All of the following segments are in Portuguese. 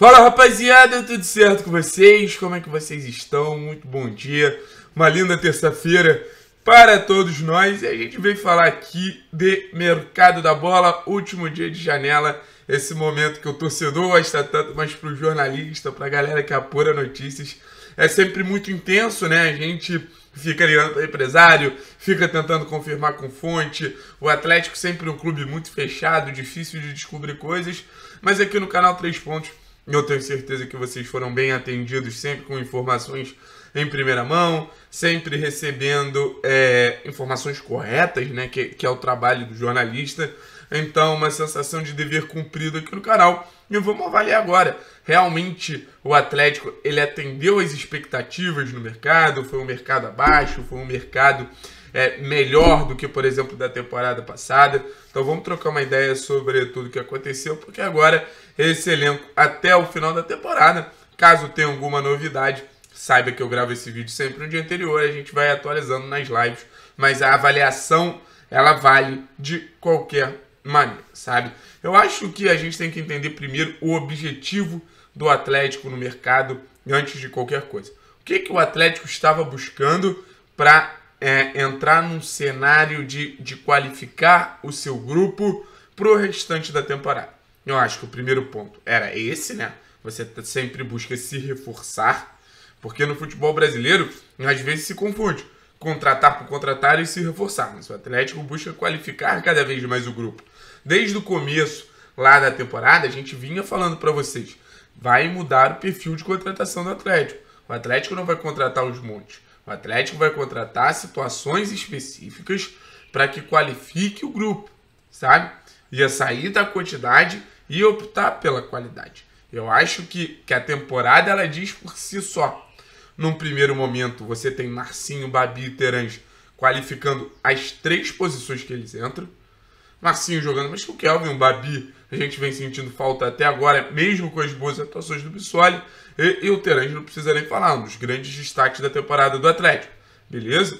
Fala rapaziada, tudo certo com vocês? Como é que vocês estão? Muito bom dia, uma linda terça-feira para todos nós. E a gente vem falar aqui de mercado da bola, último dia de janela, esse momento que o torcedor gosta tanto, mas para o jornalista, para a galera que apura notícias, é sempre muito intenso, né? A gente fica ligando para empresário, fica tentando confirmar com fonte. O Atlético sempre um clube muito fechado, difícil de descobrir coisas, mas aqui no canal Três Pontos eu tenho certeza que vocês foram bem atendidos, sempre com informações em primeira mão, sempre recebendo é, informações corretas, né? Que, que é o trabalho do jornalista. Então, uma sensação de dever cumprido aqui no canal. E vamos avaliar agora. Realmente, o Atlético ele atendeu as expectativas no mercado? Foi um mercado abaixo? Foi um mercado é, melhor do que, por exemplo, da temporada passada. Então vamos trocar uma ideia sobre tudo o que aconteceu, porque agora esse elenco, até o final da temporada, caso tenha alguma novidade, saiba que eu gravo esse vídeo sempre no dia anterior, a gente vai atualizando nas lives, mas a avaliação ela vale de qualquer maneira, sabe? Eu acho que a gente tem que entender primeiro o objetivo do Atlético no mercado antes de qualquer coisa. O que, que o Atlético estava buscando para é, entrar num cenário de, de qualificar o seu grupo para o restante da temporada. Eu acho que o primeiro ponto era esse, né? Você sempre busca se reforçar, porque no futebol brasileiro, às vezes se confunde contratar por contratar e se reforçar. Mas o Atlético busca qualificar cada vez mais o grupo. Desde o começo lá da temporada, a gente vinha falando para vocês, vai mudar o perfil de contratação do Atlético. O Atlético não vai contratar os montes. O Atlético vai contratar situações específicas para que qualifique o grupo, sabe? Ia sair da quantidade e optar pela qualidade. Eu acho que, que a temporada ela diz por si só. Num primeiro momento, você tem Marcinho, Babi e Terange qualificando as três posições que eles entram. Marcinho jogando mas que o Kelvin, o Babi a gente vem sentindo falta até agora, mesmo com as boas atuações do Bissoli. E, e o Terãs não precisa nem falar, um dos grandes destaques da temporada do Atlético, beleza?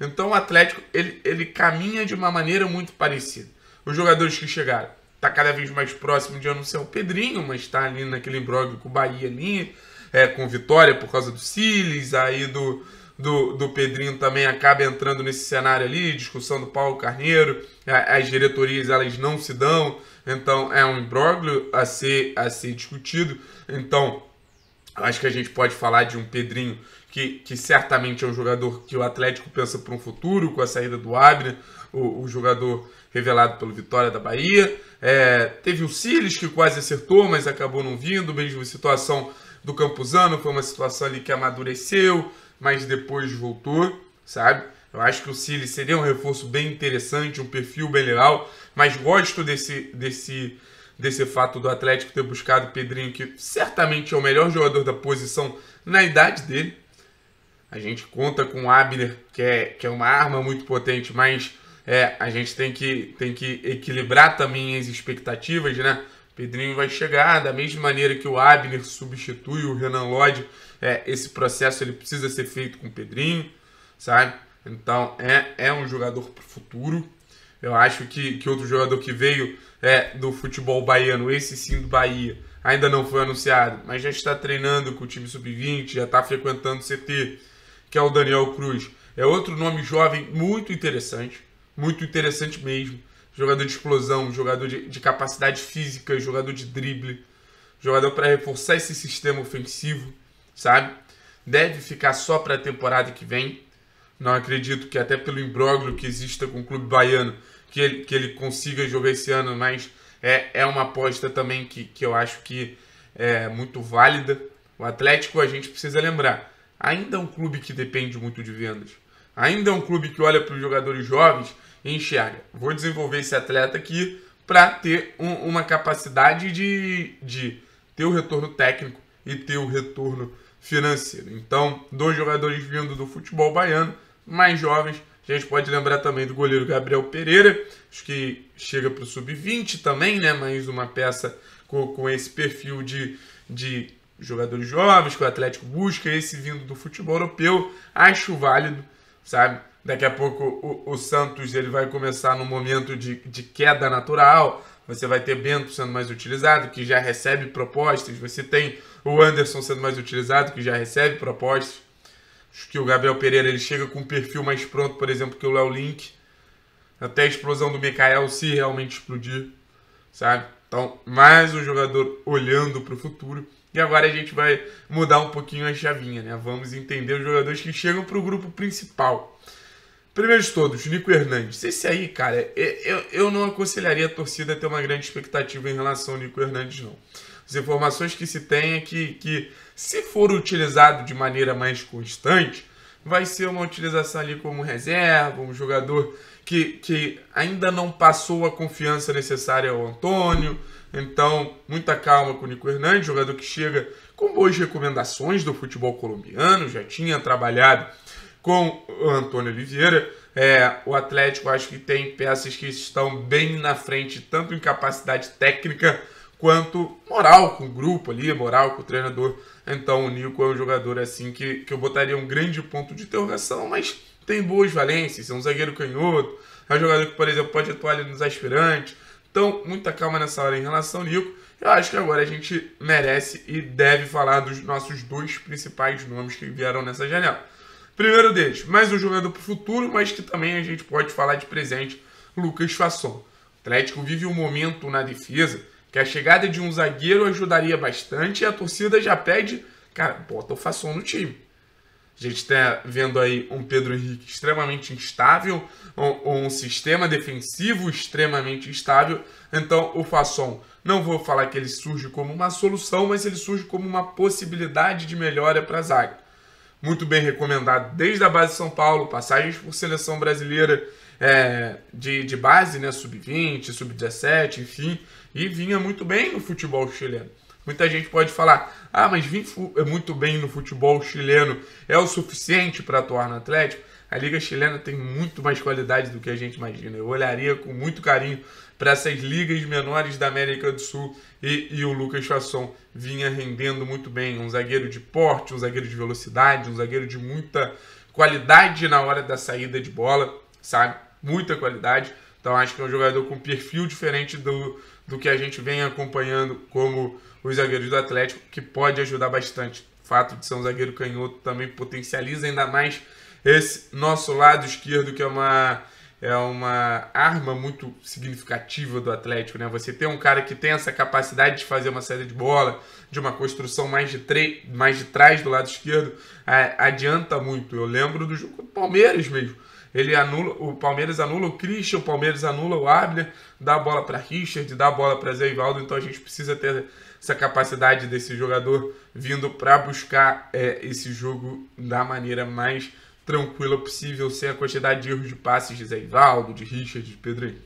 Então o Atlético ele, ele caminha de uma maneira muito parecida. Os jogadores que chegaram está cada vez mais próximo de anunciar o Pedrinho, mas está ali naquele imbróglio com o Bahia ali, é, com Vitória por causa do Siles, aí do, do, do Pedrinho também acaba entrando nesse cenário ali, discussão do Paulo Carneiro, as diretorias elas não se dão, então é um imbróglio a ser, a ser discutido. Então, acho que a gente pode falar de um Pedrinho que, que certamente é um jogador que o Atlético pensa para um futuro, com a saída do Abner, o, o jogador revelado pelo Vitória da Bahia. É, teve o Siles, que quase acertou, mas acabou não vindo. Mesmo situação do Campuzano, foi uma situação ali que amadureceu mas depois voltou, sabe? Eu acho que o Cili seria um reforço bem interessante, um perfil bem legal, mas gosto desse, desse, desse fato do Atlético ter buscado o Pedrinho, que certamente é o melhor jogador da posição na idade dele. A gente conta com o Abner, que é, que é uma arma muito potente, mas é, a gente tem que, tem que equilibrar também as expectativas, né? Pedrinho vai chegar, da mesma maneira que o Abner substitui o Renan Lodge, é, esse processo ele precisa ser feito com o Pedrinho, sabe? Então é, é um jogador para o futuro. Eu acho que, que outro jogador que veio é, do futebol baiano, esse sim do Bahia, ainda não foi anunciado, mas já está treinando com o time sub-20, já está frequentando o CT, que é o Daniel Cruz. É outro nome jovem muito interessante, muito interessante mesmo jogador de explosão, jogador de, de capacidade física, jogador de drible, jogador para reforçar esse sistema ofensivo, sabe? Deve ficar só para a temporada que vem. Não acredito que até pelo imbróglio que exista com o clube baiano, que ele, que ele consiga jogar esse ano, mas é, é uma aposta também que, que eu acho que é muito válida. O Atlético, a gente precisa lembrar, ainda é um clube que depende muito de vendas. Ainda é um clube que olha para os jogadores jovens enxerga. Vou desenvolver esse atleta aqui para ter um, uma capacidade de, de ter o retorno técnico e ter o retorno financeiro. Então, dois jogadores vindo do futebol baiano, mais jovens. A gente pode lembrar também do goleiro Gabriel Pereira, acho que chega para o sub-20 também, né? Mais uma peça com, com esse perfil de, de jogadores jovens que o Atlético busca, esse vindo do futebol europeu. Acho válido, sabe? Daqui a pouco o, o Santos ele vai começar no momento de, de queda natural. Você vai ter Bento sendo mais utilizado, que já recebe propostas. Você tem o Anderson sendo mais utilizado, que já recebe propostas. Acho que o Gabriel Pereira ele chega com um perfil mais pronto, por exemplo, que o Léo Link. Até a explosão do Mikael, se realmente explodir, sabe? Então, mais um jogador olhando para o futuro. E agora a gente vai mudar um pouquinho a chavinha, né? Vamos entender os jogadores que chegam para o grupo principal. Primeiro de todos, Nico Hernandes. Esse aí, cara, é, eu, eu não aconselharia a torcida a ter uma grande expectativa em relação ao Nico Hernandes, não. As informações que se tem é que, que se for utilizado de maneira mais constante, vai ser uma utilização ali como reserva, um jogador que, que ainda não passou a confiança necessária ao Antônio. Então, muita calma com o Nico Hernandes, jogador que chega com boas recomendações do futebol colombiano, já tinha trabalhado com o Antônio Oliveira. É, o Atlético acho que tem peças que estão bem na frente, tanto em capacidade técnica quanto moral com o grupo ali, moral com o treinador. Então o Nico é um jogador assim que, que eu botaria um grande ponto de interrogação, mas tem boas valências, é um zagueiro canhoto, é um jogador que, por exemplo, pode atuar ali nos aspirantes. Então, muita calma nessa hora em relação ao Nico. Eu acho que agora a gente merece e deve falar dos nossos dois principais nomes que vieram nessa janela. Primeiro deles, mais um jogador para o futuro, mas que também a gente pode falar de presente, Lucas Fasson. O Atlético vive um momento na defesa que a chegada de um zagueiro ajudaria bastante e a torcida já pede, cara, bota o Fasson no time. A gente está vendo aí um Pedro Henrique extremamente instável, um, um sistema defensivo extremamente instável. Então, o Fasson, não vou falar que ele surge como uma solução, mas ele surge como uma possibilidade de melhora para a zaga muito bem recomendado desde a base de São Paulo, passagens por seleção brasileira é, de, de base, né, sub-20, sub-17, enfim, e vinha muito bem no futebol chileno. Muita gente pode falar, ah, mas vir muito bem no futebol chileno é o suficiente para atuar no Atlético? A Liga Chilena tem muito mais qualidade do que a gente imagina. Eu olharia com muito carinho para essas ligas menores da América do Sul e, e, o Lucas Fasson vinha rendendo muito bem. Um zagueiro de porte, um zagueiro de velocidade, um zagueiro de muita qualidade na hora da saída de bola, sabe? Muita qualidade. Então acho que é um jogador com perfil diferente do, do que a gente vem acompanhando como os zagueiros do Atlético, que pode ajudar bastante. O fato de ser um zagueiro canhoto também potencializa ainda mais esse nosso lado esquerdo, que é uma, é uma arma muito significativa do Atlético, né? Você ter um cara que tem essa capacidade de fazer uma saída de bola, de uma construção mais de, tre mais de trás do lado esquerdo, adianta muito. Eu lembro do jogo do Palmeiras mesmo. Ele anula, o Palmeiras anula o Christian, o Palmeiras anula o Abner, dá a bola para Richard, dá a bola para Zé Ivaldo, então a gente precisa ter essa capacidade desse jogador vindo para buscar é, esse jogo da maneira mais tranquila possível sem a quantidade de erros de passes de Zé Ivaldo, de Richard, de Pedro Henrique.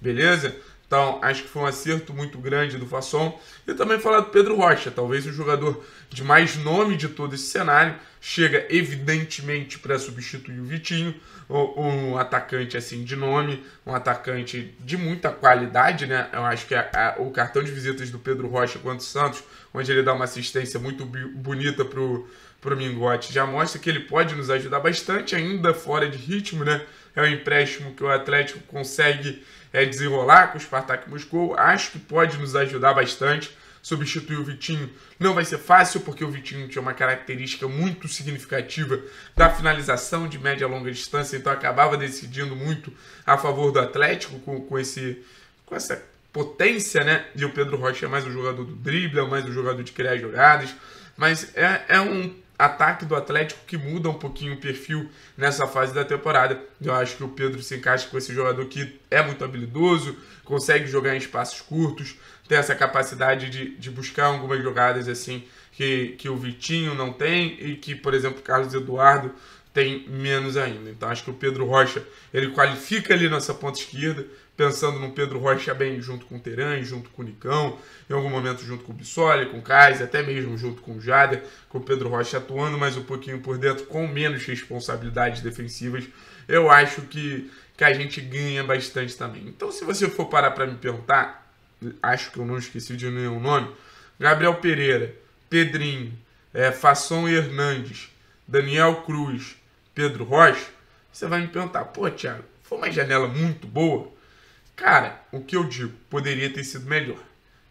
Beleza? Então, acho que foi um acerto muito grande do Fasson. E também falar do Pedro Rocha, talvez o jogador de mais nome de todo esse cenário. Chega, evidentemente, para substituir o Vitinho, um atacante assim de nome, um atacante de muita qualidade, né? Eu acho que a, a, o cartão de visitas do Pedro Rocha contra o Santos, onde ele dá uma assistência muito bonita para o para o Mingote já mostra que ele pode nos ajudar bastante, ainda fora de ritmo, né? É um empréstimo que o Atlético consegue é, desenrolar com o Spartak Moscou. Acho que pode nos ajudar bastante. Substituir o Vitinho não vai ser fácil, porque o Vitinho tinha uma característica muito significativa da finalização de média e longa distância, então acabava decidindo muito a favor do Atlético com, com, esse, com essa potência, né? E o Pedro Rocha é mais um jogador do drible, é mais um jogador de criar jogadas, mas é, é um ataque do Atlético que muda um pouquinho o perfil nessa fase da temporada. Eu acho que o Pedro se encaixa com esse jogador que é muito habilidoso, consegue jogar em espaços curtos, tem essa capacidade de, de buscar algumas jogadas assim que, que o Vitinho não tem e que, por exemplo, o Carlos Eduardo tem menos ainda. Então acho que o Pedro Rocha, ele qualifica ali nessa ponta esquerda, pensando no Pedro Rocha bem junto com o Teran, junto com o Nicão, em algum momento junto com o Bissoli, com o Kays, até mesmo junto com o Jader, com o Pedro Rocha atuando mais um pouquinho por dentro, com menos responsabilidades defensivas. Eu acho que, que a gente ganha bastante também. Então se você for parar para me perguntar, acho que eu não esqueci de nenhum nome, Gabriel Pereira, Pedrinho, é, Fasson Hernandes, Daniel Cruz, Pedro Rocha, você vai me perguntar, pô, Thiago, foi uma janela muito boa? Cara, o que eu digo, poderia ter sido melhor.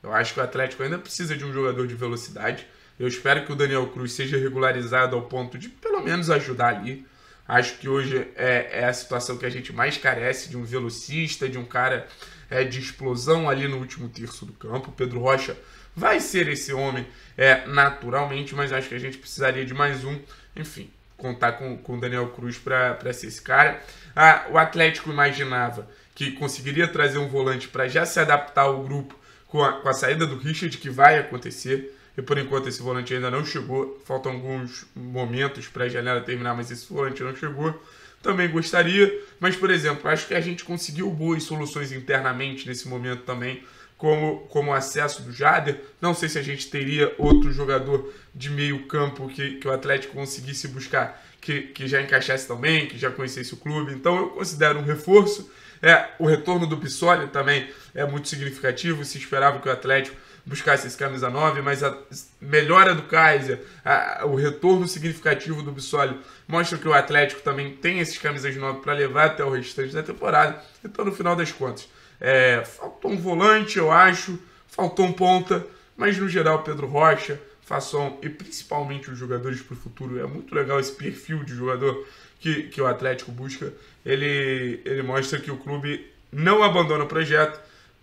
Eu acho que o Atlético ainda precisa de um jogador de velocidade. Eu espero que o Daniel Cruz seja regularizado ao ponto de pelo menos ajudar ali. Acho que hoje é, é a situação que a gente mais carece de um velocista, de um cara é, de explosão ali no último terço do campo. Pedro Rocha vai ser esse homem é, naturalmente, mas acho que a gente precisaria de mais um. Enfim, contar com, com o Daniel Cruz para ser esse cara. Ah, o Atlético imaginava que conseguiria trazer um volante para já se adaptar ao grupo com a, com a saída do Richard, que vai acontecer. E por enquanto esse volante ainda não chegou. Faltam alguns momentos para a janela terminar, mas esse volante não chegou. Também gostaria, mas por exemplo, acho que a gente conseguiu boas soluções internamente nesse momento também como, como acesso do Jader. Não sei se a gente teria outro jogador de meio campo que, que o Atlético conseguisse buscar, que, que já encaixasse também, que já conhecesse o clube. Então eu considero um reforço. É, o retorno do Pissoli também é muito significativo. Se esperava que o Atlético buscasse esse camisa 9, mas a melhora do Kaiser, a, o retorno significativo do Bissoli mostra que o Atlético também tem esses camisas 9 para levar até o restante da temporada. Então, no final das contas, é, faltou um volante, eu acho, faltou um ponta, mas no geral Pedro Rocha, Façon e principalmente os jogadores para o futuro, é muito legal esse perfil de jogador que, que o Atlético busca. Ele, ele mostra que o clube não abandona o projeto,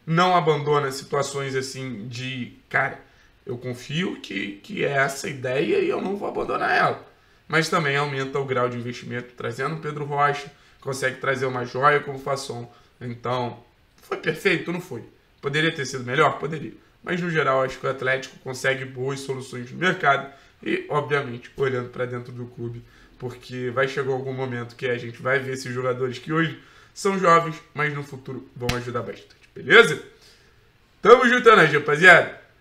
não abandona situações assim de cara, eu confio que, que é essa ideia e eu não vou abandonar ela. Mas também aumenta o grau de investimento, trazendo Pedro Rocha, consegue trazer uma joia como Fasson. Então, foi perfeito? Não foi. Poderia ter sido melhor? Poderia. Mas no geral, acho que o Atlético consegue boas soluções no mercado e, obviamente, olhando para dentro do clube, porque vai chegar algum momento que a gente vai ver esses jogadores que hoje são jovens, mas no futuro vão ajudar bastante, beleza? Tamo juntando, rapaziada!